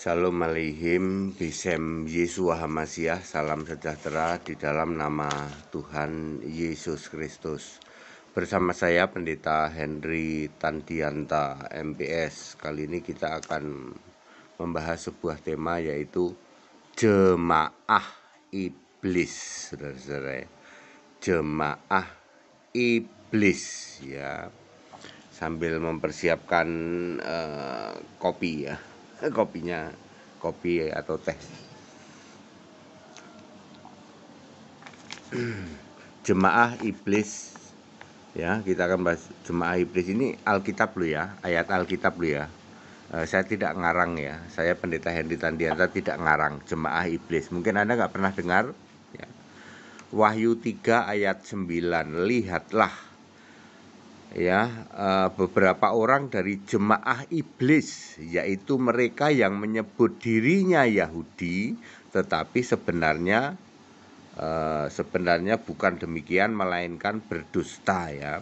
Salam aleihim, Bisem Yesua Hamasiah, salam sejahtera di dalam nama Tuhan Yesus Kristus. Bersama saya Pendeta Henry Tandianta MPS. Kali ini kita akan membahas sebuah tema yaitu jemaah iblis, Saudara-saudara. Jemaah iblis ya. Sambil mempersiapkan uh, kopi ya Eh, kopinya kopi atau teh jemaah iblis ya kita akan bahas jemaah iblis ini Alkitab lu ya ayat Alkitab lu ya e, saya tidak ngarang ya saya pendeta Henry Tandianta tidak ngarang jemaah iblis mungkin anda nggak pernah dengar ya. Wahyu 3 ayat 9 lihatlah ya eh, beberapa orang dari jemaah iblis yaitu mereka yang menyebut dirinya Yahudi tetapi sebenarnya eh, sebenarnya bukan demikian melainkan berdusta ya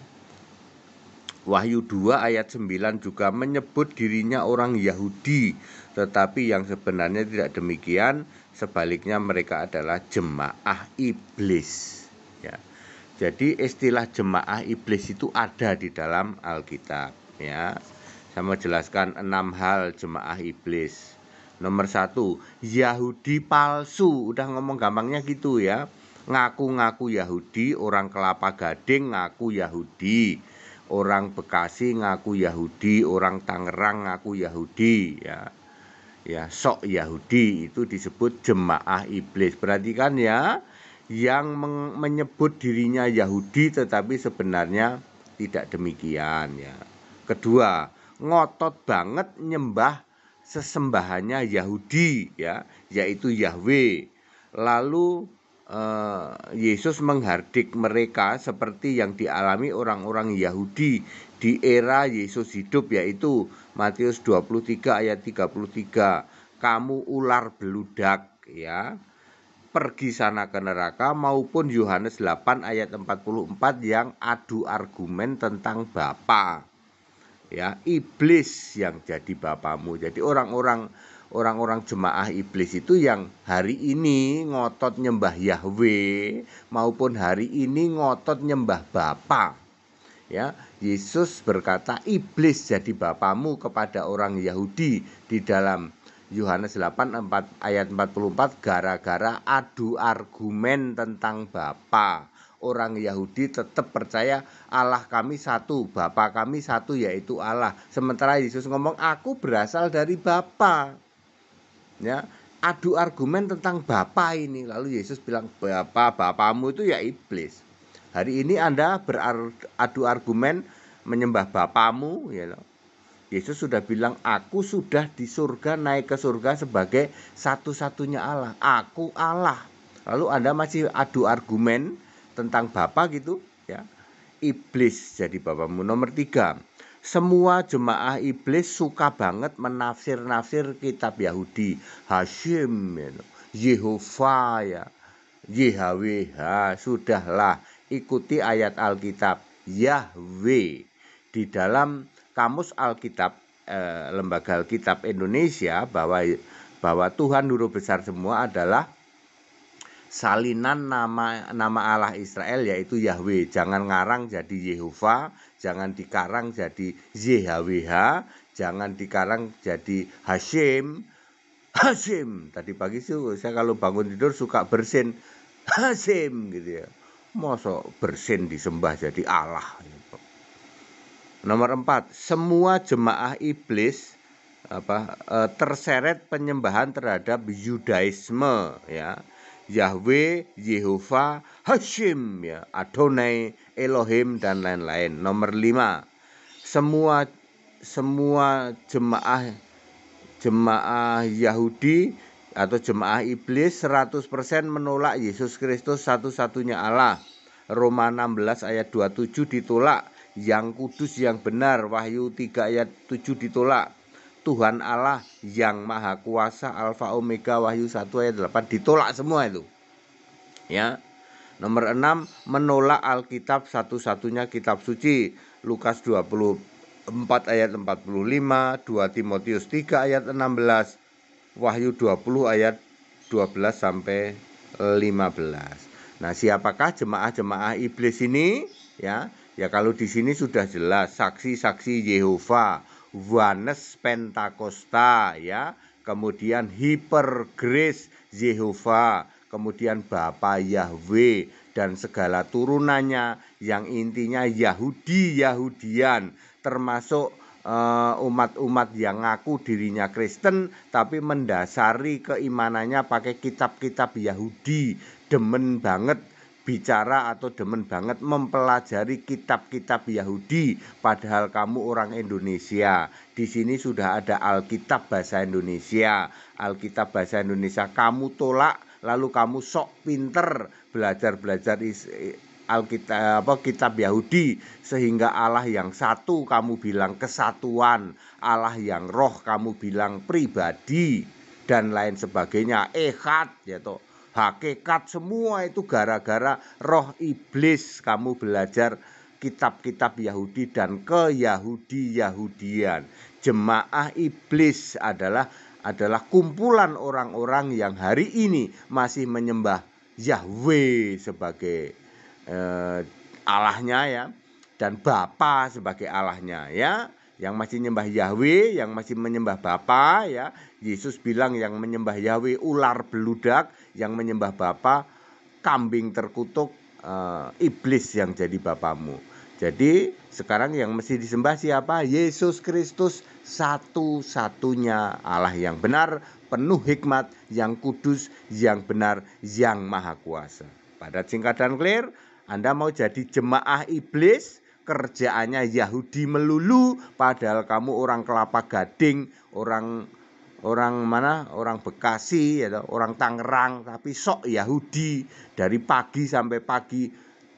Wahyu 2 ayat 9 juga menyebut dirinya orang Yahudi tetapi yang sebenarnya tidak demikian sebaliknya mereka adalah jemaah iblis ya jadi istilah jemaah iblis itu ada di dalam Alkitab ya. Saya mau jelaskan enam hal jemaah iblis. Nomor satu, Yahudi palsu. Udah ngomong gampangnya gitu ya. Ngaku-ngaku Yahudi, orang kelapa gading ngaku Yahudi. Orang Bekasi ngaku Yahudi, orang Tangerang ngaku Yahudi ya. Ya, sok Yahudi itu disebut jemaah iblis. Perhatikan ya, yang menyebut dirinya Yahudi tetapi sebenarnya tidak demikian ya. Kedua, ngotot banget nyembah sesembahannya Yahudi ya, yaitu Yahweh. Lalu eh, Yesus menghardik mereka seperti yang dialami orang-orang Yahudi di era Yesus hidup yaitu Matius 23 ayat 33. Kamu ular beludak ya pergi sana ke neraka maupun Yohanes 8 ayat 44 yang adu argumen tentang bapa. Ya, iblis yang jadi bapamu. Jadi orang-orang orang-orang jemaah iblis itu yang hari ini ngotot nyembah Yahweh maupun hari ini ngotot nyembah Bapa. Ya, Yesus berkata iblis jadi bapamu kepada orang Yahudi di dalam Yohanes 8 4, ayat 44 gara-gara adu argumen tentang Bapa. Orang Yahudi tetap percaya Allah kami satu, Bapa kami satu yaitu Allah. Sementara Yesus ngomong aku berasal dari Bapa. Ya, adu argumen tentang Bapa ini. Lalu Yesus bilang Bapa, Bapamu itu ya iblis. Hari ini Anda beradu argumen menyembah Bapamu, ya you know Yesus sudah bilang, "Aku sudah di surga, naik ke surga sebagai satu-satunya Allah. Aku Allah." Lalu Anda masih adu argumen tentang Bapa gitu, ya. Iblis jadi bapamu nomor tiga. Semua jemaah iblis suka banget menafsir-nafsir kitab Yahudi. Hashim, Yehova ya. YHWH, sudahlah ikuti ayat Alkitab Yahweh di dalam kamus Alkitab eh, lembaga Alkitab Indonesia bahwa bahwa Tuhan huruf besar semua adalah salinan nama nama Allah Israel yaitu Yahweh. Jangan ngarang jadi Yehova, jangan dikarang jadi YHWH, jangan dikarang jadi Hashim. Hashim. Tadi pagi sih saya kalau bangun tidur suka bersin Hashim gitu ya. Mosok bersin disembah jadi Allah. Nomor empat, semua jemaah iblis apa eh, terseret penyembahan terhadap Yudaisme ya. Yahweh, Yehova, Hashim ya, Adonai, Elohim dan lain-lain. Nomor lima, semua semua jemaah jemaah Yahudi atau jemaah iblis 100% menolak Yesus Kristus satu-satunya Allah. Roma 16 ayat 27 ditolak yang kudus yang benar Wahyu 3 ayat 7 ditolak Tuhan Allah yang maha kuasa Alfa Omega Wahyu 1 ayat 8 ditolak semua itu ya nomor 6 menolak Alkitab satu-satunya kitab suci Lukas 24 ayat 45 2 Timotius 3 ayat 16 Wahyu 20 ayat 12 sampai 15 nah siapakah jemaah-jemaah iblis ini ya Ya kalau di sini sudah jelas saksi-saksi Yehova, Wanes Pentakosta ya, kemudian Hyper Grace Yehova, kemudian Bapa Yahweh dan segala turunannya yang intinya Yahudi Yahudian termasuk eh, umat-umat -umat yang ngaku dirinya Kristen tapi mendasari keimanannya pakai kitab-kitab Yahudi demen banget bicara atau demen banget mempelajari kitab-kitab Yahudi padahal kamu orang Indonesia. Di sini sudah ada Alkitab bahasa Indonesia. Alkitab bahasa Indonesia kamu tolak lalu kamu sok pinter belajar-belajar Alkitab apa kitab Yahudi sehingga Allah yang satu kamu bilang kesatuan, Allah yang roh kamu bilang pribadi dan lain sebagainya. Ehad ya toh hakikat semua itu gara-gara roh iblis kamu belajar kitab-kitab Yahudi dan ke Yahudi Yahudian. Jemaah iblis adalah adalah kumpulan orang-orang yang hari ini masih menyembah Yahweh sebagai eh, Allahnya ya dan Bapa sebagai Allahnya ya yang masih menyembah Yahweh, yang masih menyembah Bapa ya. Yesus bilang yang menyembah Yahweh ular beludak, yang menyembah Bapa kambing terkutuk, e, iblis yang jadi bapamu. Jadi sekarang yang mesti disembah siapa? Yesus Kristus satu-satunya Allah yang benar, penuh hikmat, yang kudus, yang benar, yang maha kuasa. Pada singkat dan clear, Anda mau jadi jemaah iblis? kerjaannya Yahudi melulu padahal kamu orang Kelapa Gading, orang orang mana? Orang Bekasi ya orang Tangerang tapi sok Yahudi dari pagi sampai pagi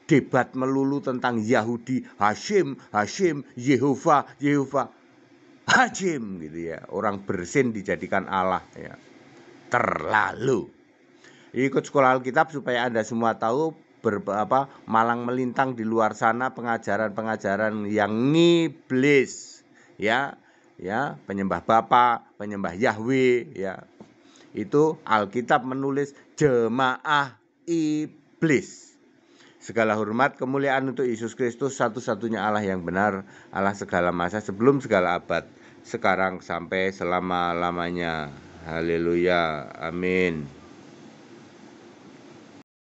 debat melulu tentang Yahudi, Hashim, Hashim, Yehova, Yehova. Hashim gitu ya. Orang bersin dijadikan Allah ya. Terlalu. Ikut sekolah Alkitab supaya Anda semua tahu ber, apa, malang melintang di luar sana pengajaran-pengajaran yang ngiblis ya ya penyembah bapa penyembah Yahweh ya itu Alkitab menulis jemaah iblis segala hormat kemuliaan untuk Yesus Kristus satu-satunya Allah yang benar Allah segala masa sebelum segala abad sekarang sampai selama-lamanya haleluya amin